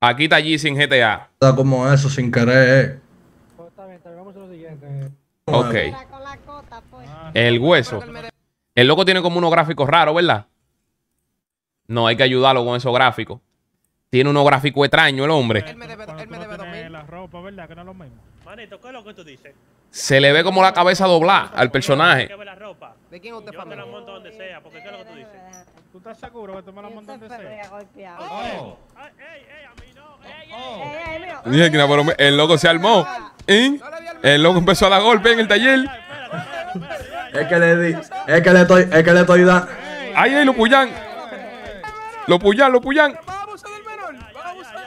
Aquí está allí sin GTA. Está como eso, sin querer. Ok. El hueso. El loco tiene como unos gráficos raros, ¿verdad? No, hay que ayudarlo con esos gráficos. Tiene unos gráficos extraños el hombre. Se le ve como la cabeza doblada al personaje. ¿De quién usted es Yo te la monto donde sea, porque ¿qué es lo que tú dices? ¿Tú estás seguro que tú me la montas donde sea? ¡Oh! ¡Ey, ey, a mí no! ¡Ey, ey! ey oh, oh. Dije que pero el loco se armó. y El loco empezó a dar golpe en el taller. Es que le di. Es que le estoy, es que le estoy dando. Ahí, ahí, lo puyan. Lo puyan, lo puyan.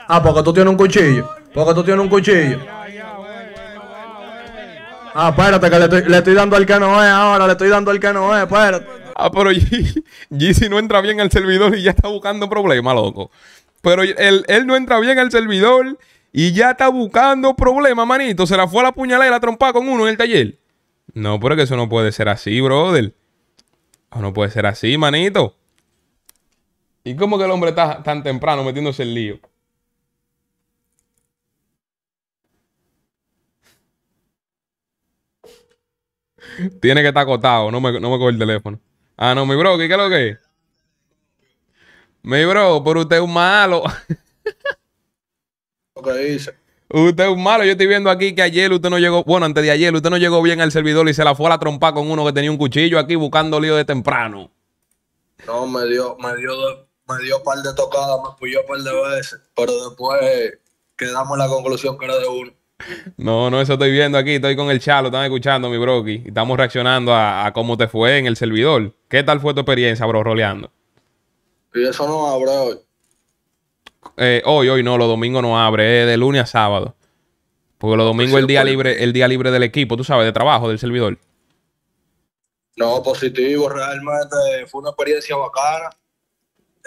Ah, porque tú tienes un cuchillo. Porque tú tienes un cuchillo. Ah, espérate, que le estoy, dando al que no ahora, le estoy dando al que no es, espérate. Ah, pero Yeezy no entra bien al servidor y ya está buscando problemas, loco. Pero él, no entra bien al servidor y ya está buscando problemas, manito. Se la fue a la puñalera, y la con uno en el taller. No, pero que eso no puede ser así, brother. O no puede ser así, manito. ¿Y cómo que el hombre está tan temprano metiéndose en lío? Tiene que estar acotado. No me, no coge el teléfono. Ah, no, mi bro, ¿qué, es lo que es? Mi bro, pero usted es un malo. Lo dice. Usted es un malo. Yo estoy viendo aquí que ayer usted no llegó, bueno, antes de ayer, usted no llegó bien al servidor y se la fue a la trompa con uno que tenía un cuchillo aquí buscando lío de temprano. No, me dio, me dio, me dio par de tocadas, me puyó par de veces, pero después eh, quedamos en la conclusión que era de uno. No, no, eso estoy viendo aquí. Estoy con el Chalo, están escuchando, mi broki. Estamos reaccionando a, cómo te fue en el servidor. ¿Qué tal fue tu experiencia, bro, roleando? Y eso no abre hoy. Eh, hoy, hoy no, los domingos no abre, de lunes a sábado. Porque los domingos pues es el día libre, el día libre del equipo, tú sabes, de trabajo, del servidor. No, positivo, realmente fue una experiencia bacana.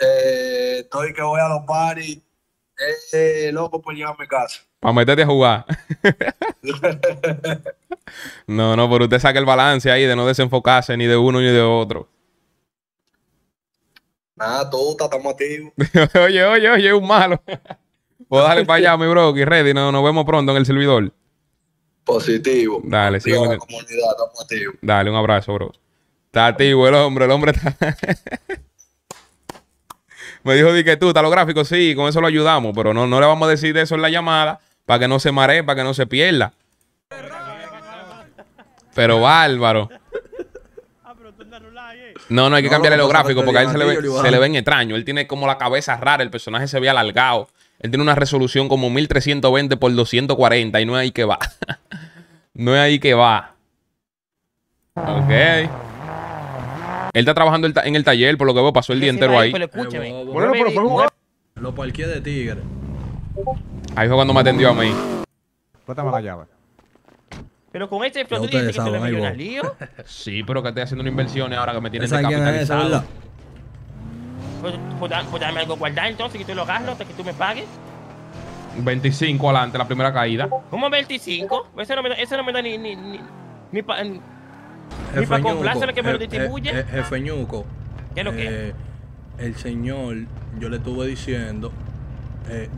Eh, estoy que voy a los paris, eh, loco pues llevarme a mi casa para meterte a jugar. no, no, pero usted saque el balance ahí de no desenfocarse ni de uno ni de otro. Nada, está estamos activos. oye, oye, oye, un malo. Pues dale para allá, mi bro, y ready. No, nos vemos pronto en el servidor. Positivo. Dale, sí. Dale, un abrazo, bro. Está activo el hombre, el hombre está. Me dijo, di que tú, está los gráficos, sí, con eso lo ayudamos, pero no, no le vamos a decir de eso en la llamada, para que no se maree, para que no se pierda. Pero bárbaro. No, no, hay que cambiarle los gráficos porque a él se le, ven extraño. Él tiene como la cabeza rara, el personaje se ve alargado. Él tiene una resolución como 1320 por 240 y no es ahí que va. no es ahí que va. Ok. Él está trabajando en el taller, por lo que veo, pasó el día entero ahí. Pero escúchame. Lo parqué de tigre. Ahí fue cuando me atendió a mí. Préstame la llave. Pero con este flow tú dices que un lío? sí, pero que estoy haciendo una inversión ahora que me tienen descapitalizado. Pues, pues, pues dame algo guardar entonces, que tú lo hagas hasta que tú me pagues. 25 adelante, la primera caída. ¿Cómo 25? Ese no me da, no ni, ni, ni, ni pa, ni para complacer que me lo distribuye. Jefe Ñuco. ¿Qué es lo que? Eh, el señor, yo le estuve diciendo eh,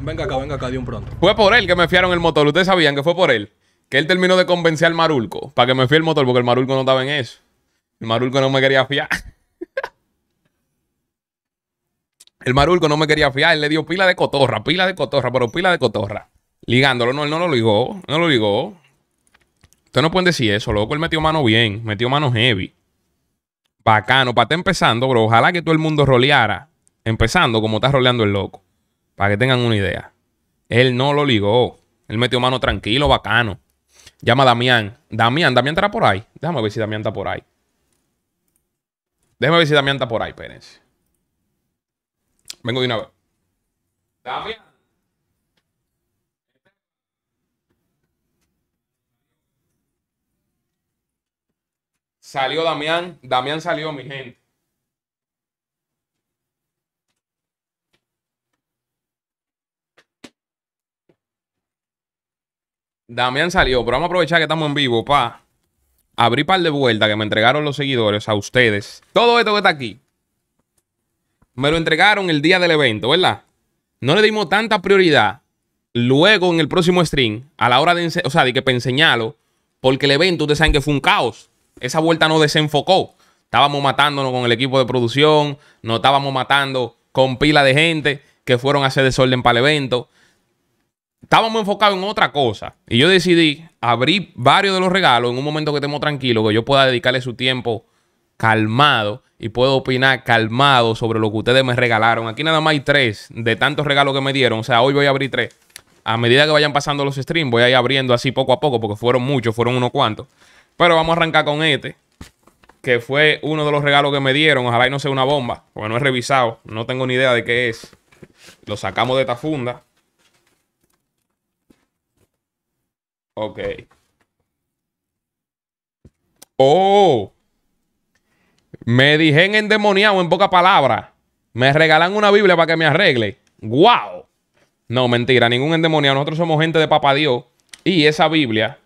venga acá, venga acá, de un pronto. Fue por él que me fiaron el motor. Ustedes sabían que fue por él. Que él terminó de convencer al Marulco para que me fíe el motor, porque el Marulco no estaba en eso. El Marulco no me quería fiar. el Marulco no me quería fiar. Él le dio pila de cotorra, pila de cotorra, pero pila de cotorra. Ligándolo, no, él no lo ligó, no lo ligó. Ustedes no pueden decir eso, loco. Él metió mano bien, metió mano heavy. Bacano, para estar empezando, bro. Ojalá que todo el mundo roleara. Empezando como está roleando el loco. Para que tengan una idea. Él no lo ligó. Él metió mano tranquilo, bacano. Llama a Damián. Damián, Damián estará por ahí. Déjame ver si Damián está por ahí. Déjame ver si Damián está por ahí, espérense. Vengo de una vez. Damián. Salió Damián. Damián salió, mi gente. Damián salió, pero vamos a aprovechar que estamos en vivo para abrir par de vueltas que me entregaron los seguidores a ustedes. Todo esto que está aquí, me lo entregaron el día del evento, ¿verdad? No le dimos tanta prioridad luego en el próximo stream, a la hora de, o sea, de que enseñarlo, porque el evento, ustedes saben que fue un caos. Esa vuelta no desenfocó. Estábamos matándonos con el equipo de producción, nos estábamos matando con pila de gente que fueron a hacer desorden para el evento estábamos enfocados en otra cosa. Y yo decidí abrir varios de los regalos en un momento que estemos tranquilos, que yo pueda dedicarle su tiempo calmado y puedo opinar calmado sobre lo que ustedes me regalaron. Aquí nada más hay tres de tantos regalos que me dieron. O sea, hoy voy a abrir tres. A medida que vayan pasando los streams, voy a ir abriendo así poco a poco, porque fueron muchos, fueron unos cuantos. Pero vamos a arrancar con este, que fue uno de los regalos que me dieron. Ojalá y no sea una bomba, porque no he revisado, no tengo ni idea de qué es. Lo sacamos de esta funda. Ok. Oh. Me dije en endemoniado, en poca palabra. Me regalan una Biblia para que me arregle. ¡Wow! No, mentira, ningún endemoniado. Nosotros somos gente de papá Dios. Y esa Biblia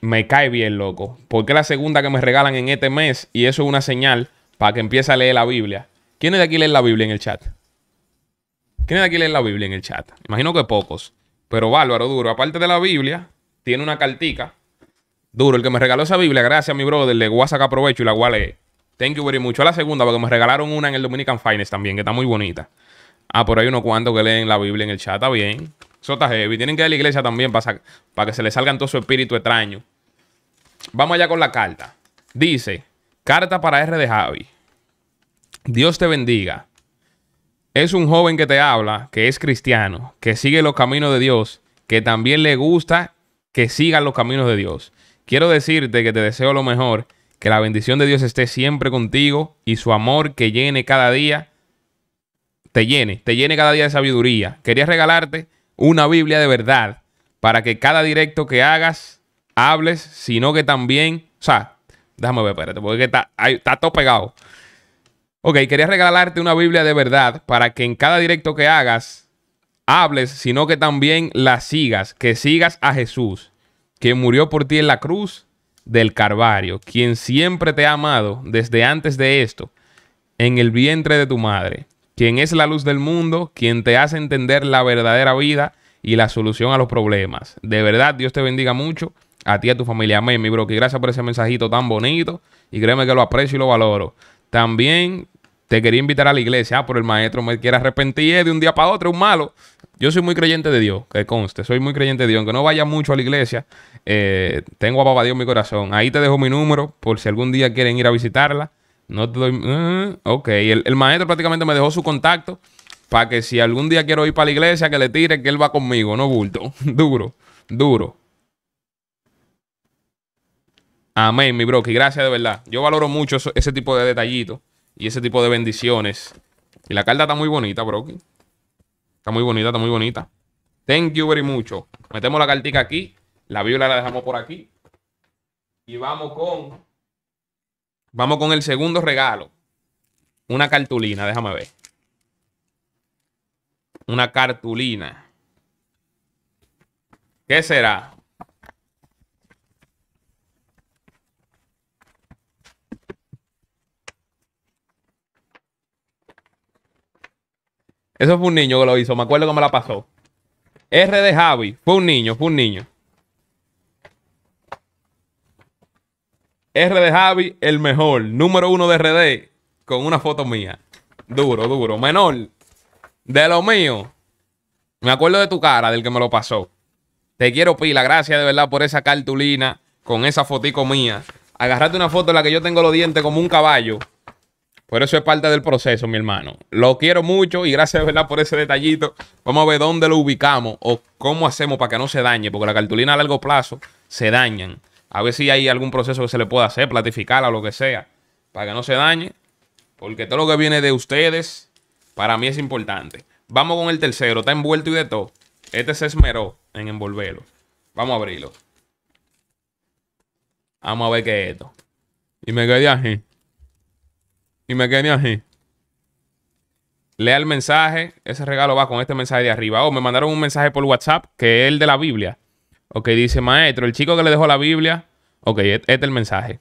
me cae bien, loco. Porque es la segunda que me regalan en este mes. Y eso es una señal para que empiece a leer la Biblia. es de aquí leen la Biblia en el chat? es de aquí leen la Biblia en el chat? Imagino que pocos. Pero bárbaro, duro. Aparte de la Biblia, tiene una cartica. Duro, el que me regaló esa Biblia, gracias a mi brother, le voy a sacar provecho y la voy a leer. Thank you very much. A la segunda, porque me regalaron una en el Dominican Finance también, que está muy bonita. Ah, por ahí unos cuantos que leen la Biblia en el chat, está bien. sota está heavy. Tienen que ir a la iglesia también para, para que se les salgan todo su espíritu extraño. Vamos allá con la carta. Dice, carta para R de Javi. Dios te bendiga. Es un joven que te habla, que es cristiano, que sigue los caminos de Dios, que también le gusta que sigan los caminos de Dios. Quiero decirte que te deseo lo mejor, que la bendición de Dios esté siempre contigo y su amor que llene cada día, te llene, te llene cada día de sabiduría. Quería regalarte una Biblia de verdad para que cada directo que hagas, hables, sino que también, o sea, déjame ver, espérate, porque está, está todo pegado. Ok, quería regalarte una Biblia de verdad para que en cada directo que hagas, hables, sino que también la sigas, que sigas a Jesús, que murió por ti en la cruz del Carvario, quien siempre te ha amado desde antes de esto, en el vientre de tu madre, quien es la luz del mundo, quien te hace entender la verdadera vida y la solución a los problemas. De verdad, Dios te bendiga mucho, a ti y a tu familia. Amén, mi bro. Que gracias por ese mensajito tan bonito y créeme que lo aprecio y lo valoro. También te quería invitar a la iglesia, ah, pero el maestro me quiere arrepentir de un día para otro, un malo. Yo soy muy creyente de Dios, que conste, soy muy creyente de Dios, aunque no vaya mucho a la iglesia, eh, tengo a Papá Dios en mi corazón. Ahí te dejo mi número por si algún día quieren ir a visitarla. No te doy... Mm, ok, el, maestro prácticamente me dejó su contacto para que si algún día quiero ir para la iglesia, que le tire, que él va conmigo, no bulto. duro, duro. Amén, mi bro, y Gracias de verdad. Yo valoro mucho ese tipo de detallitos y ese tipo de bendiciones. Y la carta está muy bonita, Broki. Está muy bonita, está muy bonita. Thank you very much. Metemos la cartica aquí. La Biblia la dejamos por aquí. Y vamos con. Vamos con el segundo regalo. Una cartulina, déjame ver. Una cartulina. ¿Qué será? Eso fue un niño que lo hizo. Me acuerdo cómo la pasó. R de Javi. Fue un niño, fue un niño. R de Javi, el mejor. Número uno de RD. Con una foto mía. Duro, duro. Menor. De lo mío. Me acuerdo de tu cara, del que me lo pasó. Te quiero pila. Gracias de verdad por esa cartulina. Con esa fotico mía. Agarrate una foto en la que yo tengo los dientes como un caballo. Por eso es parte del proceso, mi hermano. Lo quiero mucho y gracias, ¿verdad? Por ese detallito. Vamos a ver dónde lo ubicamos o cómo hacemos para que no se dañe, porque la cartulina a largo plazo se dañan. A ver si hay algún proceso que se le pueda hacer, platificarla o lo que sea, para que no se dañe. Porque todo lo que viene de ustedes, para mí es importante. Vamos con el tercero, está envuelto y de todo. Este se esmeró en envolverlo. Vamos a abrirlo. Vamos a ver qué es esto. Y me quedé así y me quedé así. Lea el mensaje. Ese regalo va con este mensaje de arriba. Oh, me mandaron un mensaje por WhatsApp que es el de la Biblia. Ok, dice maestro, el chico que le dejó la Biblia. Ok, e-, este es el mensaje.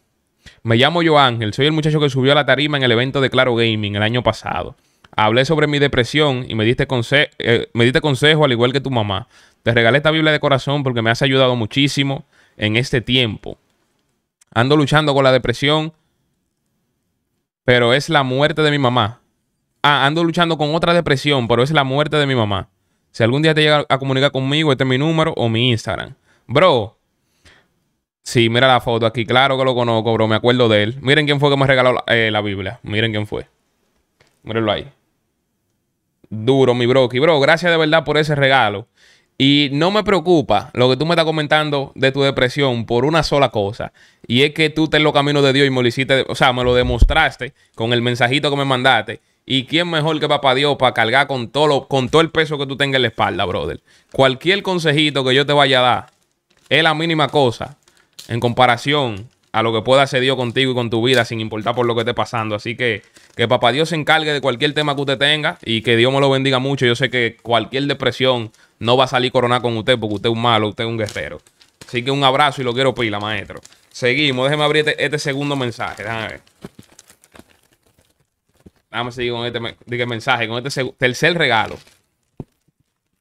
Me llamo Yo Ángel, soy el muchacho que subió a la tarima en el evento de Claro Gaming el año pasado. Hablé sobre mi depresión y me diste, eh, me diste consejo al igual que tu mamá. Te regalé esta Biblia de corazón porque me has ayudado muchísimo en este tiempo. Ando luchando con la depresión pero es la muerte de mi mamá. Ah, ando luchando con otra depresión, pero es la muerte de mi mamá. Si algún día te llega a comunicar conmigo, este es mi número o mi Instagram. Bro. Sí, mira la foto aquí. Claro que lo conozco, bro. Me acuerdo de él. Miren quién fue que me regaló la, eh, la Biblia. Miren quién fue. Mírenlo ahí. Duro, mi bro. Y bro, gracias de verdad por ese regalo. Y no me preocupa lo que tú me estás comentando de tu depresión por una sola cosa. Y es que tú te en los caminos de Dios y me lo hiciste, o sea, me lo demostraste con el mensajito que me mandaste. Y quién mejor que papá Dios para cargar con todo, lo, con todo el peso que tú tengas en la espalda, brother. Cualquier consejito que yo te vaya a dar es la mínima cosa en comparación a lo que pueda hacer Dios contigo y con tu vida, sin importar por lo que esté pasando. Así que que papá Dios se encargue de cualquier tema que usted tenga y que Dios me lo bendiga mucho. Yo sé que cualquier depresión no va a salir coronado con usted porque usted es un malo, usted es un guerrero. Así que un abrazo y lo quiero pila, maestro. Seguimos, déjeme abrir este, este segundo mensaje. Déjame ver. Déjame seguir con este mensaje, con este tercer regalo.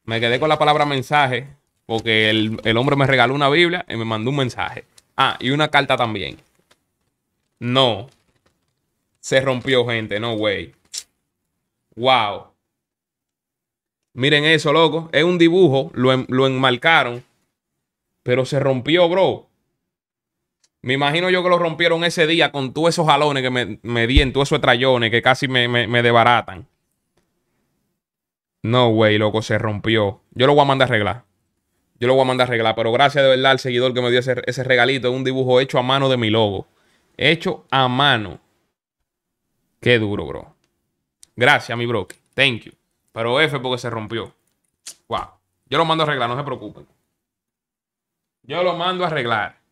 Me quedé con la palabra mensaje porque el, el hombre me regaló una Biblia y me mandó un mensaje. Ah, y una carta también. No. Se rompió, gente. No, güey. Wow. Miren eso, loco. Es un dibujo, lo, enmarcaron, pero se rompió, bro. Me imagino yo que lo rompieron ese día con todos esos jalones que me, me di en todos esos trayones que casi me, me, debaratan. No, güey, loco, se rompió. Yo lo voy a mandar a arreglar. Yo lo voy a mandar a arreglar. Pero gracias de verdad al seguidor que me dio ese, ese regalito. Un dibujo hecho a mano de mi logo. Hecho a mano. Qué duro, bro. Gracias, mi bro. Thank you. Pero F porque se rompió. Wow. Yo lo mando a arreglar, no se preocupen. Yo lo mando a arreglar.